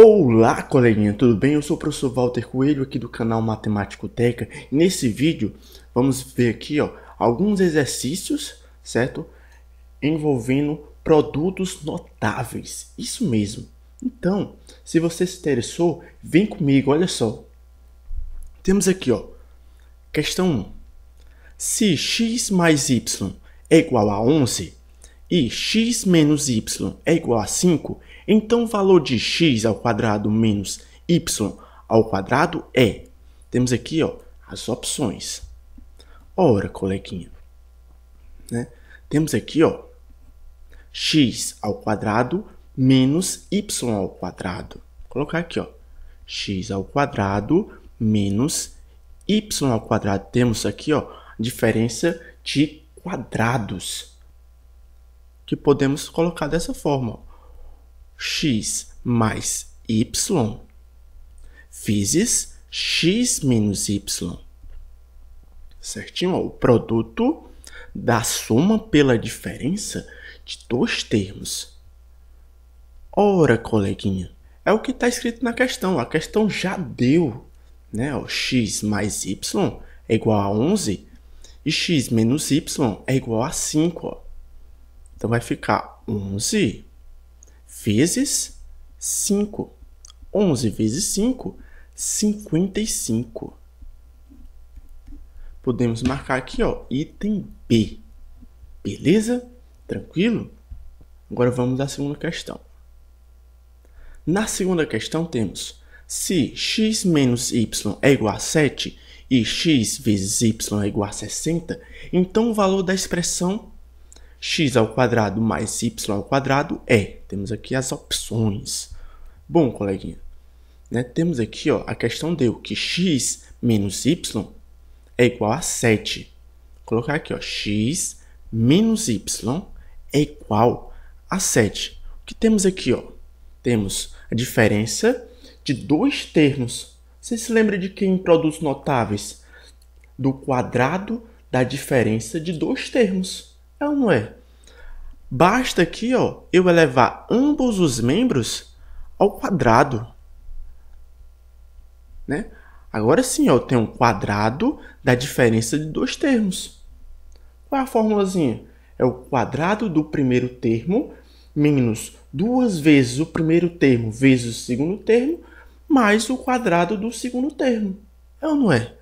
Olá, coleguinha, tudo bem? Eu sou o professor Walter Coelho aqui do canal Matemático Teca. nesse vídeo vamos ver aqui, ó, alguns exercícios, certo? Envolvendo produtos notáveis. Isso mesmo. Então, se você se interessou, vem comigo, olha só. Temos aqui, ó, questão 1. Se x mais y é igual a 11 e x menos y é igual a 5, então o valor de x ao quadrado menos y ao quadrado é. Temos aqui ó, as opções. Ora, coleguinha, né? temos aqui ó, x ao quadrado menos y ao quadrado. Vou colocar aqui ó, x ao quadrado menos y ao quadrado. Temos aqui ó, diferença de quadrados que podemos colocar dessa forma x mais y, vezes x menos y. Certinho? o produto da soma pela diferença de dois termos. Ora, coleguinha, é o que está escrito na questão. A questão já deu, né? O x mais y é igual a 11 e x menos y é igual a 5. Ó. Então vai ficar 11 vezes 5. 11 vezes 5, 55. Podemos marcar aqui, ó, item B. Beleza? Tranquilo? Agora vamos à segunda questão. Na segunda questão temos se x menos y é igual a 7 e x vezes y é igual a 60, então o valor da expressão x ao quadrado mais y ao quadrado é. Temos aqui as opções. Bom, coleguinha, né, temos aqui ó, a questão deu que x menos y é igual a 7. Vou colocar aqui, ó, x menos y é igual a 7. O que temos aqui? Ó? Temos a diferença de dois termos. Você se lembra de quem produz notáveis? Do quadrado da diferença de dois termos. É ou não é? Basta aqui ó, eu elevar ambos os membros ao quadrado. Né? Agora sim, ó, eu tenho um quadrado da diferença de dois termos. Qual é a formulazinha? É o quadrado do primeiro termo menos duas vezes o primeiro termo vezes o segundo termo mais o quadrado do segundo termo. É ou não é?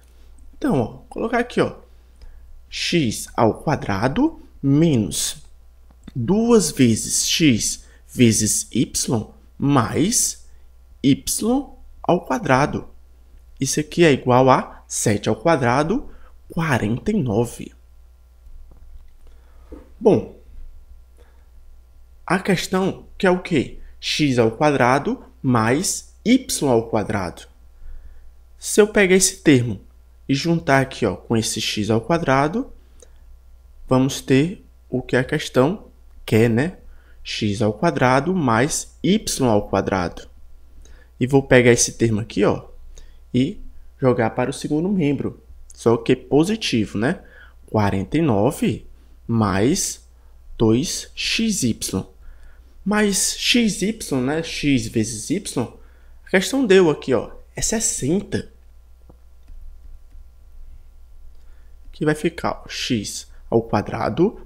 Então, ó, colocar aqui, ó, x ao quadrado menos 2 vezes x vezes y mais y ao quadrado. Isso aqui é igual a 7 ao quadrado, 49. Bom, a questão que é o quê? x ao quadrado mais y ao quadrado. Se eu pegar esse termo e juntar aqui ó, com esse x ao quadrado, vamos ter o que é a questão que é, né? x ao quadrado mais y ao quadrado. E vou pegar esse termo aqui, ó, e jogar para o segundo membro. Só que positivo, né? 49 mais 2xy. Mas xy, né? x vezes y, a questão deu aqui, ó, é 60. Que vai ficar x ao quadrado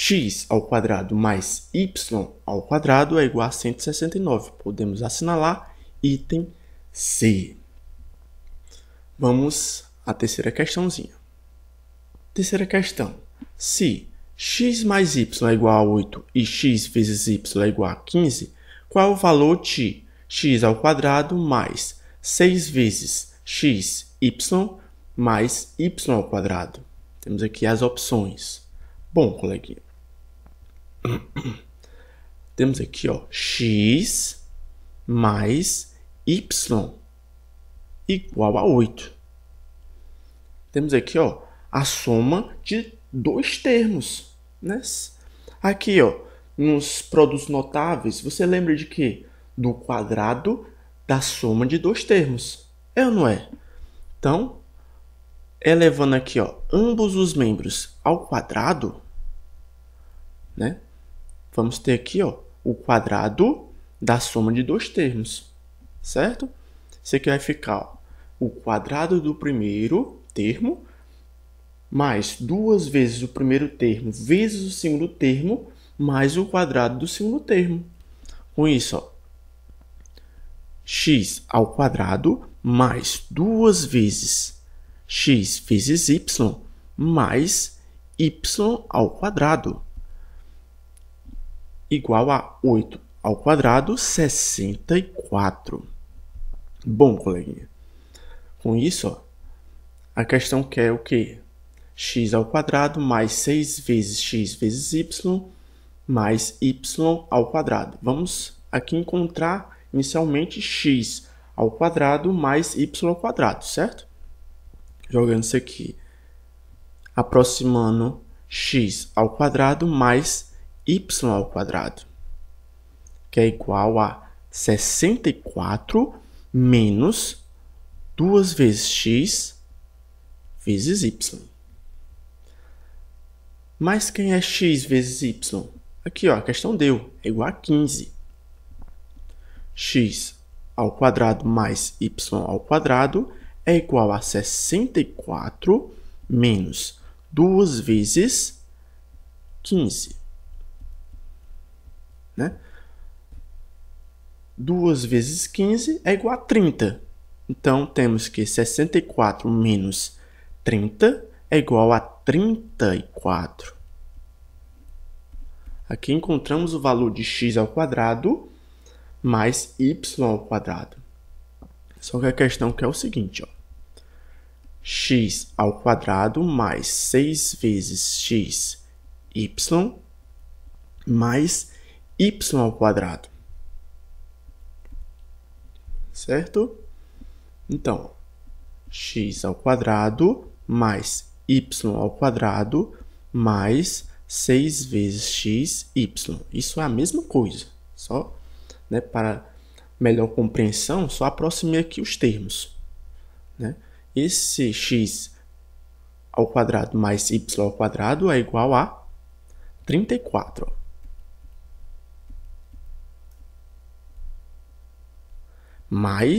x ao quadrado mais y ao quadrado é igual a 169. Podemos assinalar item C. Vamos à terceira questãozinha. Terceira questão. Se x mais y é igual a 8 e x vezes y é igual a 15, qual é o valor de x ao quadrado mais 6 vezes xy mais y ao quadrado? Temos aqui as opções. Bom, coleguinha, Temos aqui, ó, x mais y igual a 8. Temos aqui, ó, a soma de dois termos, né? Aqui, ó, nos produtos notáveis, você lembra de quê? Do quadrado da soma de dois termos. É ou não é? Então, elevando aqui, ó, ambos os membros ao quadrado, né? vamos ter aqui ó, o quadrado da soma de dois termos, certo? Isso aqui vai ficar ó, o quadrado do primeiro termo mais duas vezes o primeiro termo vezes o segundo termo mais o quadrado do segundo termo. Com isso, ó, x ao quadrado mais duas vezes x vezes y mais y ao quadrado igual a 8 ao quadrado, 64. Bom, coleguinha, com isso, ó, a questão quer é o quê? x ao quadrado mais 6 vezes x vezes y mais y ao quadrado. Vamos aqui encontrar inicialmente x ao quadrado mais y ao quadrado, certo? Jogando isso aqui, aproximando x ao quadrado mais y ao quadrado, que é igual a 64 menos 2 vezes x vezes y. Mas quem é x vezes y? Aqui, ó, a questão deu, é igual a 15. x ao quadrado mais y ao quadrado é igual a 64 menos 2 vezes 15. Né? 2 vezes 15 é igual a 30. Então, temos que 64 menos 30 é igual a 34. Aqui encontramos o valor de x ao quadrado mais y ao quadrado. Só que a questão que é o seguinte, ó. x ao quadrado mais 6 vezes x y mais y ao quadrado. Certo? Então, x ao quadrado mais y ao quadrado mais 6 vezes x, y. Isso é a mesma coisa, só né, para melhor compreensão, só aproximei aqui os termos. Né? Esse x ao quadrado mais y ao quadrado é igual a 34. mais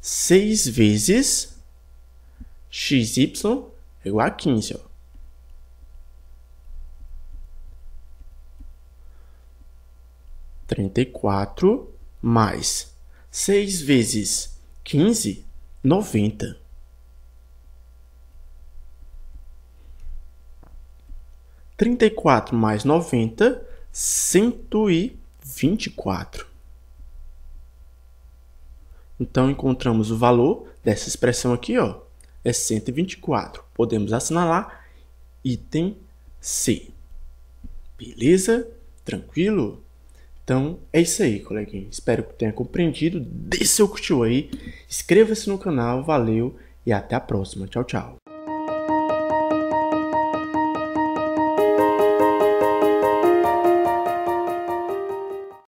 6 vezes xy igual a 15. Ó. Trinta e quatro mais seis vezes quinze, noventa. Trinta e quatro mais noventa, cento e vinte e quatro. Então encontramos o valor dessa expressão aqui, ó, é 124. Podemos assinalar item C. Beleza? Tranquilo? Então é isso aí, coleguinha. Espero que tenha compreendido. Dê seu curtiu aí, inscreva-se no canal, valeu e até a próxima. Tchau, tchau.